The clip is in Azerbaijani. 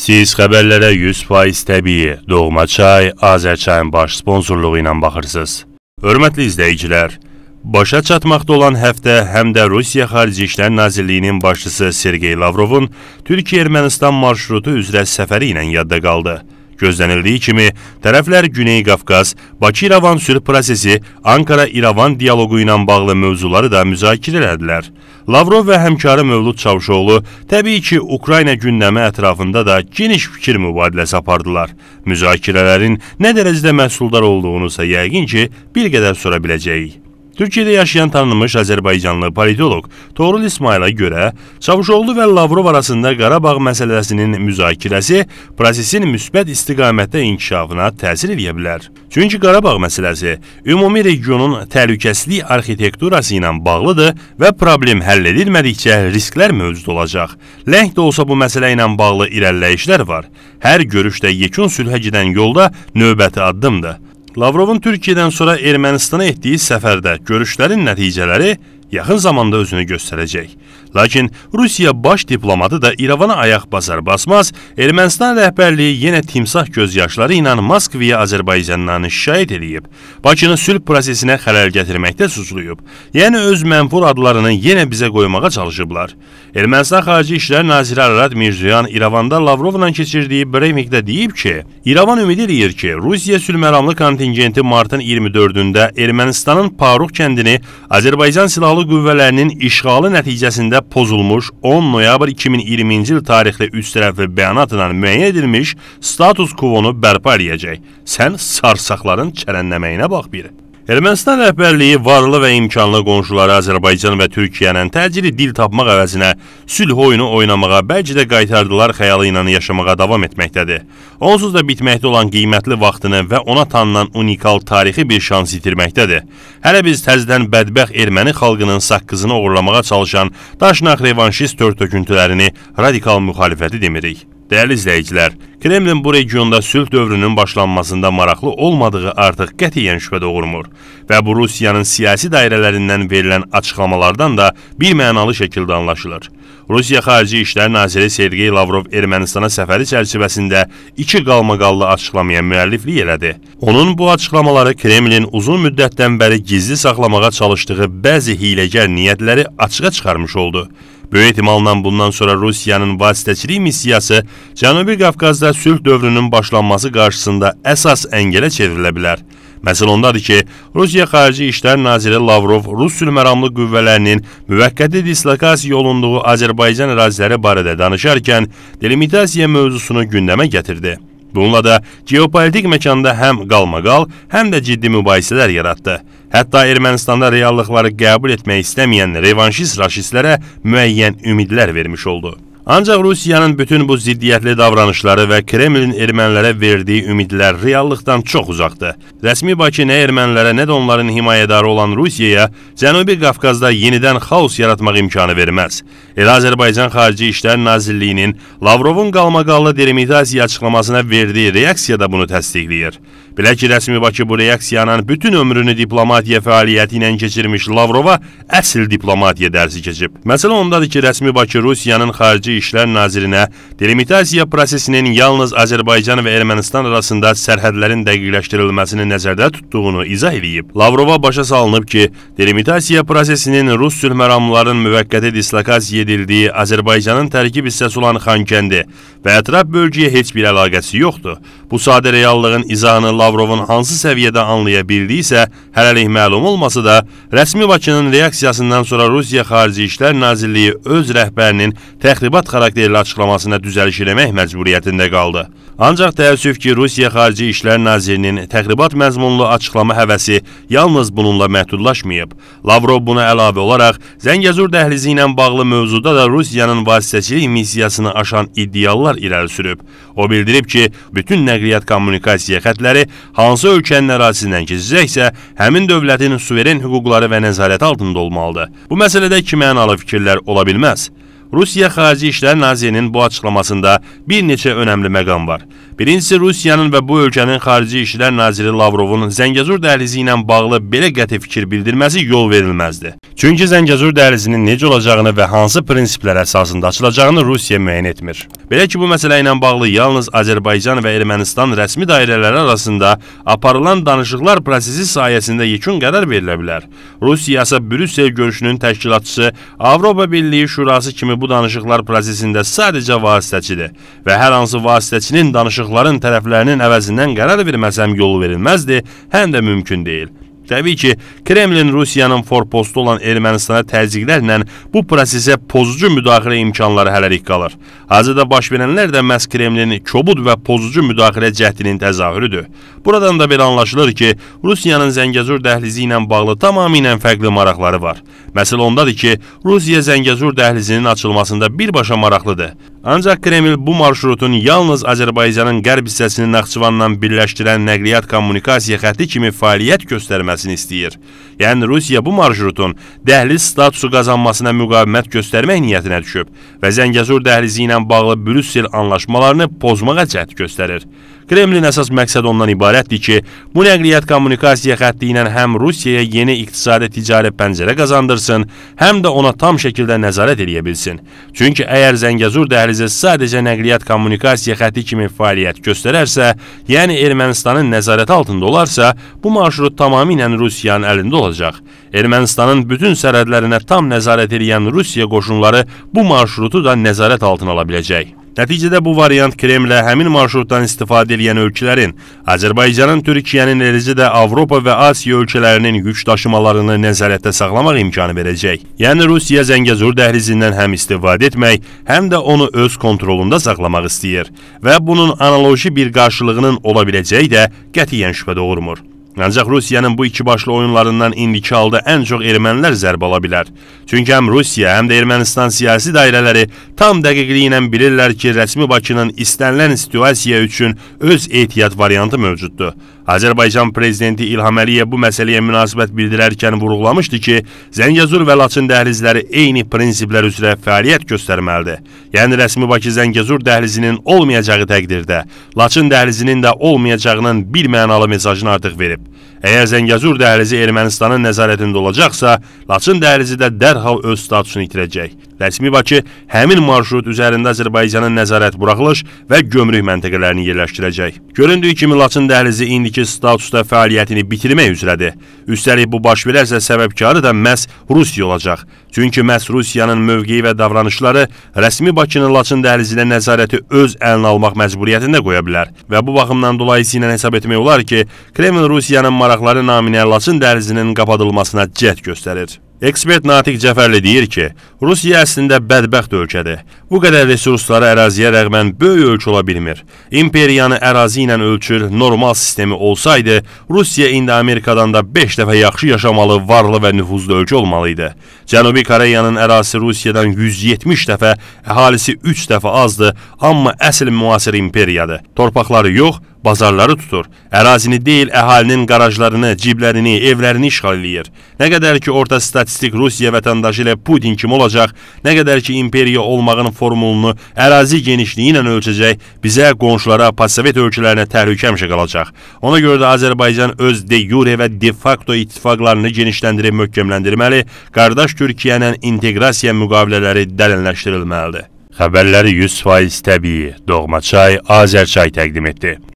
Siz xəbərlərə 100% təbii Doğma Çay Azərçayın baş sponsorluğu ilə baxırsınız. Hörmətli izləyicilər, başa çatmaqda olan həftə həm də Rusiya Xarici İşlər Nazirliyinin başçısı Sergey Lavrovun Türkiyə-Ermənistan marşrutu üzrə səfəri ilə yadda qaldı. Gözlənildiyi kimi, tərəflər Güney Qafqaz, Bakı-İrəvan sülh prosesi, Ankara-İrəvan dialoqu ilə bağlı mövzuları da müzakirə elədilər. Lavrov və həmkarı Mövlud Çavuşoğlu təbii ki, Ukrayna gündəmi ətrafında da geniş fikir mübadiləsi apardılar. Müzakirələrin nə dərəcədə məhsuldar olduğunu isə yəqin ki, bir qədər sonra biləcəyik. Türkiyədə yaşayan tanınmış Azərbaycanlı politoloq Toğrul İsmayıla görə Çavuşoğlu və Lavrov arasında Qarabağ məsələsinin müzakirəsi prosesin müsbət istiqamətdə inkişafına təsir edə bilər. Çünki Qarabağ məsələsi ümumi regionun təhlükəsizlik arxitekturası ilə bağlıdır və problem həll edilmədikcə risklər mövcud olacaq. Ləng də olsa bu məsələ ilə bağlı irəliləyişlər var. Hər görüşdə yekun sülhə gedən yolda növbəti addımdır. Lavrovun Türkiyədən sonra Ermənistana etdiyi səfərdə görüşlərin nəticələri yaxın zamanda özünü göstərəcək. Lakin Rusiya baş diplomatı da İrəvana ayaq basar basmaz, Ermənistan rəhbərliyi yenə timsah gözyaşları ilə Moskviya Azərbaycanlarını şikayət edib, Bakını sülh prosesinə xələl gətirməkdə suçlayıb, yəni öz mənfur adlarını yenə bizə qoymağa çalışıblar. Ermənistan Xarici İşlər Naziri Ararat Mirzoyan İrəvanda Lavrovla keçirdiyi Breymikdə deyib ki, İrəvan ümid edir ki, Rusiya sülhməramlı kontingenti martın 24-də Ermənistanın Paruq kəndini Azərbaycan silahlı silahlı qüvvələrinin işğalı nəticəsində pozulmuş 10 noyabr 2020-ci il tarixli üç tərəfli bəyanatla müəyyən edilmiş status quo-nu bərpa eləyəcək. Sən sarsaqların çərənləməyinə bax bir. Ermənistan rəhbərliyi varlı və imkanlı qonşuları Azərbaycan və Türkiyənin təcili dil tapmaq əvəzinə sülh oyunu oynamağa, bəlkə də qaytardılar xəyalı ilə yaşamağa davam etməkdədir. Onsuz da bitməkdə olan qiymətli vaxtını və ona tanınan unikal tarixi bir şans itirməkdədir. Hələ biz təzədən bədbəxt erməni xalqının saqqızını oğurlamağa çalışan daşnaq revanşist tört töküntülərini radikal müxalifəti demirik. Dəyərli izləyicilər, Kremlin bu regionda sülh dövrünün başlanmasında maraqlı olmadığı artıq qətiyyən şübhə doğurmur və bu Rusiyanın siyasi dairələrindən verilən açıqlamalardan da bir mənalı şəkildə anlaşılır. Rusiya Xarici İşlər Naziri Sergey Lavrov Ermənistana səfəri çərçivəsində iki qalmaqallı açıqlamaya müəlliflik elədi. Onun bu açıqlamaları Kremlin uzun müddətdən bəri gizli saxlamağa çalışdığı bəzi hiləgər niyyətləri açığa çıxarmış oldu. Böyük ehtimalla bundan sonra Rusiyanın vasitəçilik missiyası Cənubi Qafqazda sülh dövrünün başlanması qarşısında əsas əngələ çevrilə bilər. Məsəl ondadır ki, Rusiya Xarici İşlər Naziri Lavrov Rus sülməramlı qüvvələrinin müvəqqəti dislokasiya olunduğu Azərbaycan əraziləri barədə danışarkən delimitasiya mövzusunu gündəmə gətirdi. Bununla da geopolitik məkanda həm qalmaqal, həm də ciddi mübahisələr yaratdı. Hətta Ermənistanda reallıqları qəbul etmək istəməyən revanşist raşistlərə müəyyən ümidlər vermiş oldu. Ancaq Rusiyanın bütün bu ziddiyyətli davranışları və Kremlin ermənilərə verdiyi ümidlər reallıqdan çox uzaqdır. Rəsmi Bakı nə ermənilərə, nə də onların himayədarı olan Rusiyaya Cənubi Qafqazda yenidən xaos yaratmaq imkanı verməz. Elə Azərbaycan Xarici İşlər Nazirliyinin Lavrovun qalmaqallı delimitasiya açıqlamasına verdiyi reaksiya da bunu təsdiqləyir. Belə ki, rəsmi Bakı bu reaksiyanın bütün ömrünü diplomatiya fəaliyyəti ilə keçirmiş Lavrova əsl diplomatiya dərsi keçib. Məsələ ondadır ki, rəsmi Bakı Rusiyanın Xarici İşlər Nazirinə delimitasiya prosesinin yalnız Azərbaycan və Ermənistan arasında sərhədlərin dəqiqləşdirilməsini nəzərdə tutduğunu izah edib. Lavrova başa salınıb ki, delimitasiya prosesinin rus sülh məramlarının müvəqqəti dislokasiya edildiyi Azərbaycanın tərkib hissəsi olan Xankəndi və ətraf bölgəyə heç bir əlaqəsi yoxdur. Bu sadə reallığın izahını Lavrova Lavrovun hansı səviyyədə anlaya bildiyisə hələlik məlum olmasa da, rəsmi Bakının reaksiyasından sonra Rusiya Xarici İşlər Nazirliyi öz rəhbərinin təxribat xarakterli açıqlamasına düzəliş eləmək məcburiyyətində qaldı. Ancaq təəssüf ki, Rusiya Xarici İşlər Nazirinin təxribat məzmunlu açıqlama həvəsi yalnız bununla məhdudlaşmayıb. Lavrov buna əlavə olaraq Zəngəzur dəhlizi ilə bağlı mövzuda da Rusiyanın vasitəçilik missiyasını aşan iddialar irəli sürüb. O bildirib ki, bütün nəqliyyat kommunikasiya xətləri hansı ölkənin ərazisindən keçəcək isə həmin dövlətin suveren hüquqları və nəzarəti altında olmalıdır. Bu məsələdə iki mənalı fikirlər ola bilməz. Rusiya Xarici İşlər Nazirinin bu açıqlamasında bir neçə önəmli məqam var. Birincisi Rusiyanın və bu ölkənin Xarici İşlər Naziri Lavrovun Zəngəzur dəhlizi ilə bağlı belə qəti fikir bildirməsi yol verilməzdi. Çünki Zəngəzur dəhlizinin necə olacağını və hansı prinsiplər əsasında açılacağını Rusiya müəyyən etmir. Belə ki, bu məsələ ilə bağlı yalnız Azərbaycan və Ermənistan rəsmi dairələri arasında aparılan danışıqlar prosesi sayəsində yekun qərar verilə bilər. Rusiya isə Brüssel görüşünün təşkilatçısı Avropa Birliyi Şurası kimi bu danışıqlar prosesində sadəcə vasitəçidir və hər hansı vasitəçinin danışıqlar tapşırıqların tərəflərinin əvəzindən qərar verməsəm yolu verilməzdi, həm də mümkün deyil. Təbii ki, Kremlin Rusiyanın forpostu olan Ermənistana təzyiqlərlə bu prosesə pozucu müdaxilə imkanları hələlik qalır. Hazırda baş verənlər də məhz Kremlin kobud və pozucu müdaxilə cəhdinin təzahürüdür. Buradan da belə anlaşılır ki, Rusiyanın Zəngəzur dəhlizi ilə bağlı tamamilə fərqli maraqları var. Məsələ ondadır ki, Rusiya Zəngəzur dəhlizinin açılmasında birbaşa maraqlıdır. Ancaq Kreml bu marşrutun yalnız Azərbaycanın qərb hissəsini Naxçıvanla birləşdirən nəqliyyat kommunikasiya xətti kimi fəaliyyət göstərməsi sinistir Yəni Rusiya bu marşrutun dəhliz statusu qazanmasına müqavimət göstərmək niyyətinə düşüb və Zəngəzur dəhlizi ilə bağlı Brüssel anlaşmalarını pozmağa cəhd göstərir. Kremlin əsas məqsəd ondan ibarətdir ki, bu nəqliyyat kommunikasiya xətti ilə həm Rusiyaya yeni iqtisadi ticari pəncərə qazandırsın, həm də ona tam şəkildə nəzarət edə bilsin. Çünki əgər Zəngəzur dəhlizi sadəcə nəqliyyat kommunikasiya xətti kimi fəaliyyət göstərərsə, yəni Ermənistanın nəzarəti altında olarsa, bu marşrut tamamilə Rusiyanın əlində olacaq olacaq. Ermənistanın bütün sərhədlərinə tam nəzarət edən Rusiya qoşunları bu marşrutu da nəzarət altına ala biləcək. Nəticədə bu variant Kremlə həmin marşrutdan istifadə edən ölkələrin, Azərbaycanın, Türkiyənin, eləcə də Avropa və Asiya ölkələrinin güc daşımalarını nəzarətdə saxlamaq imkanı verəcək. Yəni Rusiya Zəngəzur dəhlizindən həm istifadə etmək, həm də onu öz kontrolunda saxlamaq istəyir və bunun analoji bir qarşılığının ola biləcəyi də qətiyyən şübhə doğurmur. Ancaq Rusiyanın bu ikibaşlı oyunlarından indiki halda ən çox ermənilər zərb ala bilər. Çünki həm Rusiya, həm də Ermənistan siyasi dairələri tam dəqiqliyi ilə bilirlər ki, rəsmi Bakının istənilən situasiya üçün öz ehtiyat variantı mövcuddur. Azərbaycan prezidenti İlham Əliyev bu məsələyə münasibət bildirərkən vurğulamışdı ki, Zəngəzur və Laçın dəhlizləri eyni prinsiplər üzrə fəaliyyət göstərməlidir. Yəni rəsmi Bakı-Zəngəzur dəhlizinin olmayacağı təqdirdə Laçın dəhlizinin də olmayacağının bir mənalı mesajını artıq verib. Əgər Zəngəzur dəhlizi Ermənistanın nəzarətində olacaqsa, Laçın dəhlizi də dərhal öz statusunu itirəcək. Rəsmi Bakı həmin marşrut üzərində Azərbaycanın nəzarət buraxılış və gömrük məntəqələrini yerləşdirəcək. Göründüyü kimi Laçın dəhlizi indiki statusda fəaliyyətini bitirmək üzrədir. Üstəlik bu baş verərsə səbəbkarı da məhz Rusiya olacaq. Çünki məhz Rusiyanın mövqeyi və davranışları rəsmi Bakının Laçın dəhlizinə nəzarəti öz əlinə almaq məcburiyyətində qoya bilər. Və bu baxımdan dolayısıyla hesab etmək olar ki, Kreml Rusiyanın maraqları naminə Laçın dəhlizinin qapadılmasına cəhd göstərir. Ekspert Natiq Cəfərli deyir ki, Rusiya əslində bədbəxt ölkədir. Bu qədər resursları əraziyə rəğmən böyük ölkə ola bilmir. İmperiyanı ərazi ilə ölçür, normal sistemi olsaydı, Rusiya indi Amerikadan da 5 dəfə yaxşı yaşamalı, varlı və nüfuzlu ölkə olmalıydı. Cənubi Koreyanın ərazisi Rusiyadan 170 dəfə, əhalisi 3 dəfə azdır, amma əsl müasir imperiyadır. Torpaqları yox, bazarları tutur. Ərazini deyil, əhalinin qarajlarını, ciblərini, evlərini işğal eləyir. Nə qədər ki, orta statistik Rusiya vətəndaşı ilə Putin kim olacaq, nə qədər ki, imperiya olmağın formulunu ərazi genişliyi ilə ölçəcək, bizə, qonşulara, pasovet ölkələrinə təhlükə həmişə qalacaq. Ona görə də Azərbaycan öz de jure və de facto ittifaqlarını genişləndirib möhkəmləndirməli, qardaş Türkiyənin inteqrasiya müqavilələri dərinləşdirilməlidir. Xəbərləri 100% təbii, Doğmaçay, Azərçay təqdim etdi.